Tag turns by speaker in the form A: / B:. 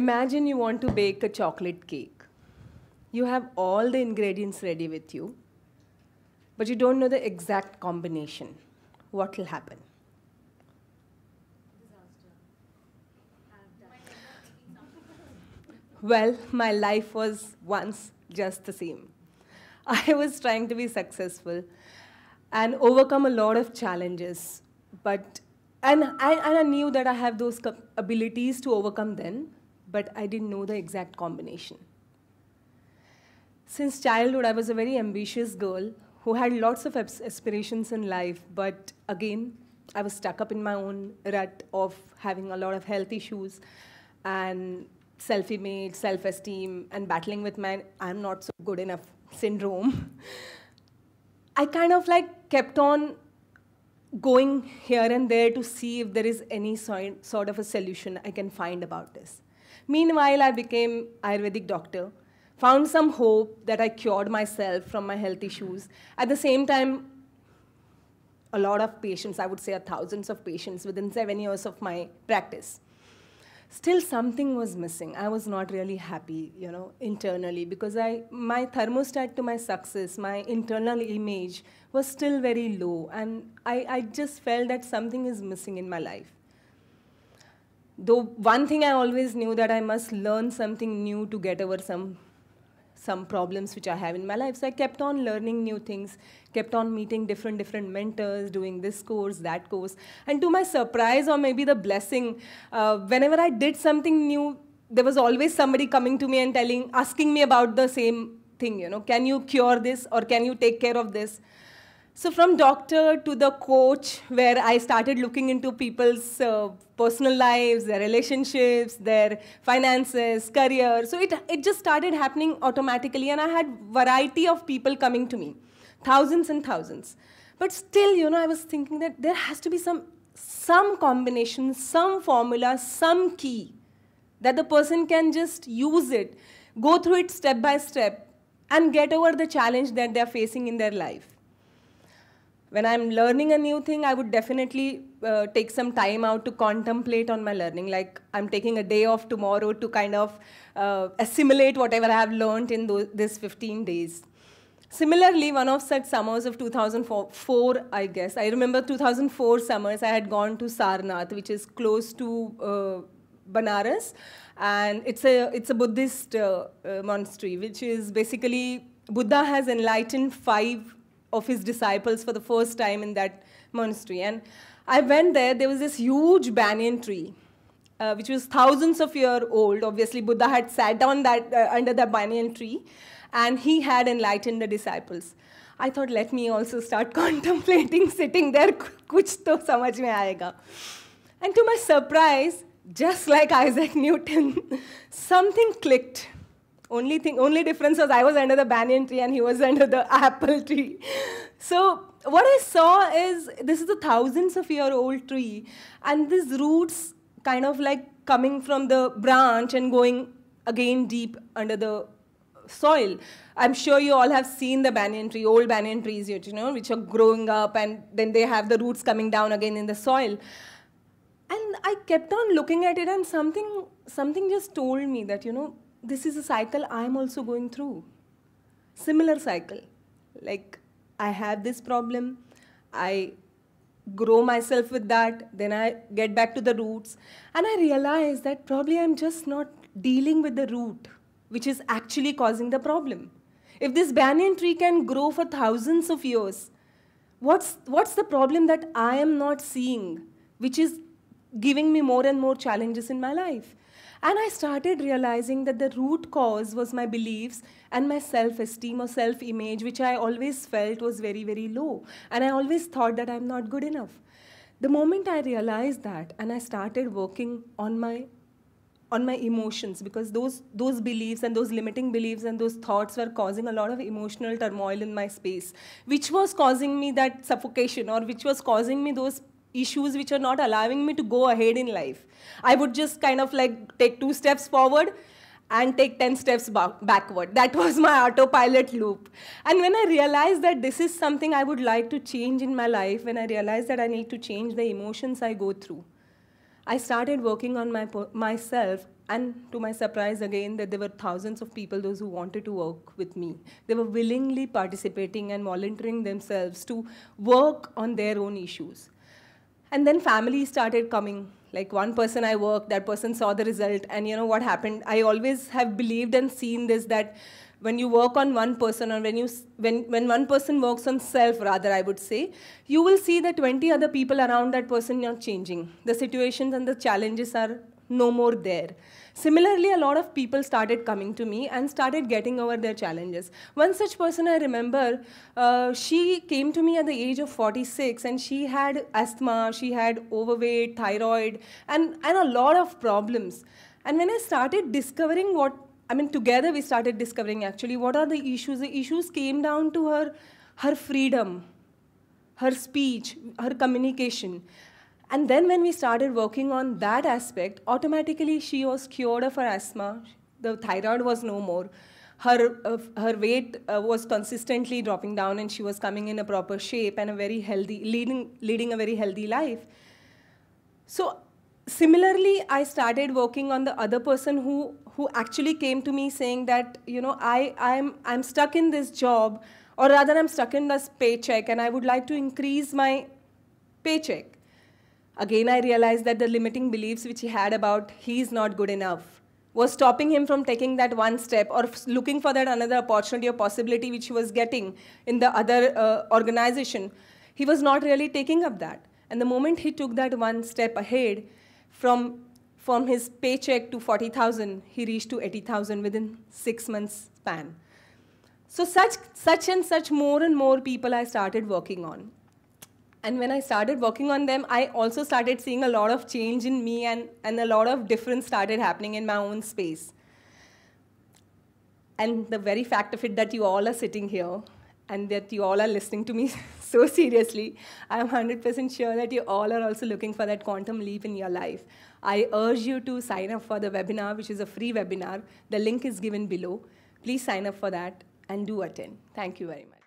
A: Imagine you want to bake a chocolate cake. You have all the ingredients ready with you, but you don't know the exact combination. What will happen? Well, my life was once just the same. I was trying to be successful and overcome a lot of challenges, but and I, and I knew that I have those abilities to overcome them, but I didn't know the exact combination. Since childhood, I was a very ambitious girl who had lots of aspirations in life, but again, I was stuck up in my own rut of having a lot of health issues and self image, self esteem, and battling with my I'm not so good enough syndrome. I kind of like kept on going here and there to see if there is any sort of a solution I can find about this. Meanwhile, I became Ayurvedic doctor, found some hope that I cured myself from my health issues. At the same time, a lot of patients, I would say thousands of patients within seven years of my practice. Still, something was missing. I was not really happy, you know, internally because I, my thermostat to my success, my internal image was still very low. And I, I just felt that something is missing in my life though one thing i always knew that i must learn something new to get over some some problems which i have in my life so i kept on learning new things kept on meeting different different mentors doing this course that course and to my surprise or maybe the blessing uh, whenever i did something new there was always somebody coming to me and telling asking me about the same thing you know can you cure this or can you take care of this so from doctor to the coach, where I started looking into people's uh, personal lives, their relationships, their finances, career. So it, it just started happening automatically and I had variety of people coming to me, thousands and thousands. But still, you know, I was thinking that there has to be some, some combination, some formula, some key that the person can just use it, go through it step by step and get over the challenge that they're facing in their life when i'm learning a new thing i would definitely uh, take some time out to contemplate on my learning like i'm taking a day off tomorrow to kind of uh, assimilate whatever i have learned in those, this 15 days similarly one of such summers of 2004 i guess i remember 2004 summers i had gone to sarnath which is close to uh, banaras and it's a it's a buddhist uh, uh, monastery which is basically buddha has enlightened five of his disciples for the first time in that monastery. And I went there, there was this huge banyan tree, uh, which was thousands of years old. Obviously, Buddha had sat down that, uh, under the banyan tree, and he had enlightened the disciples. I thought, let me also start contemplating sitting there, kuch to samajh mein aayega. And to my surprise, just like Isaac Newton, something clicked. Only thing, only difference was I was under the banyan tree and he was under the apple tree. So what I saw is this is a thousands of year old tree, and these roots kind of like coming from the branch and going again deep under the soil. I'm sure you all have seen the banyan tree, old banyan trees, you know, which are growing up and then they have the roots coming down again in the soil. And I kept on looking at it and something, something just told me that, you know, this is a cycle I'm also going through. Similar cycle. Like, I have this problem, I grow myself with that, then I get back to the roots, and I realize that probably I'm just not dealing with the root, which is actually causing the problem. If this banyan tree can grow for thousands of years, what's, what's the problem that I am not seeing, which is giving me more and more challenges in my life? And I started realizing that the root cause was my beliefs and my self esteem or self image, which I always felt was very, very low. And I always thought that I'm not good enough. The moment I realized that and I started working on my on my emotions because those those beliefs and those limiting beliefs and those thoughts were causing a lot of emotional turmoil in my space which was causing me that suffocation or which was causing me those issues which are not allowing me to go ahead in life. I would just kind of like take two steps forward and take 10 steps backward. That was my autopilot loop. And when I realized that this is something I would like to change in my life, when I realized that I need to change the emotions I go through, I started working on my myself and to my surprise again that there were thousands of people those who wanted to work with me they were willingly participating and volunteering themselves to work on their own issues and then families started coming. Like one person I worked, that person saw the result, and you know what happened. I always have believed and seen this that when you work on one person or when you when when one person works on self rather i would say you will see that 20 other people around that person are changing the situations and the challenges are no more there. Similarly, a lot of people started coming to me and started getting over their challenges. One such person I remember, uh, she came to me at the age of 46 and she had asthma, she had overweight, thyroid, and, and a lot of problems. And when I started discovering what, I mean, together we started discovering actually what are the issues. The issues came down to her, her freedom, her speech, her communication. And then when we started working on that aspect, automatically she was cured of her asthma. The thyroid was no more. Her, uh, her weight uh, was consistently dropping down and she was coming in a proper shape and a very healthy, leading, leading a very healthy life. So similarly, I started working on the other person who, who actually came to me saying that, you know, I, I'm, I'm stuck in this job or rather I'm stuck in this paycheck and I would like to increase my paycheck. Again, I realized that the limiting beliefs which he had about he's not good enough was stopping him from taking that one step or looking for that another opportunity or possibility which he was getting in the other uh, organization. He was not really taking up that. And the moment he took that one step ahead, from, from his paycheck to 40,000, he reached to 80,000 within six months span. So such, such and such more and more people I started working on and when I started working on them, I also started seeing a lot of change in me and, and a lot of difference started happening in my own space. And the very fact of it that you all are sitting here and that you all are listening to me so seriously, I'm 100% sure that you all are also looking for that quantum leap in your life. I urge you to sign up for the webinar, which is a free webinar. The link is given below. Please sign up for that and do attend. Thank you very much.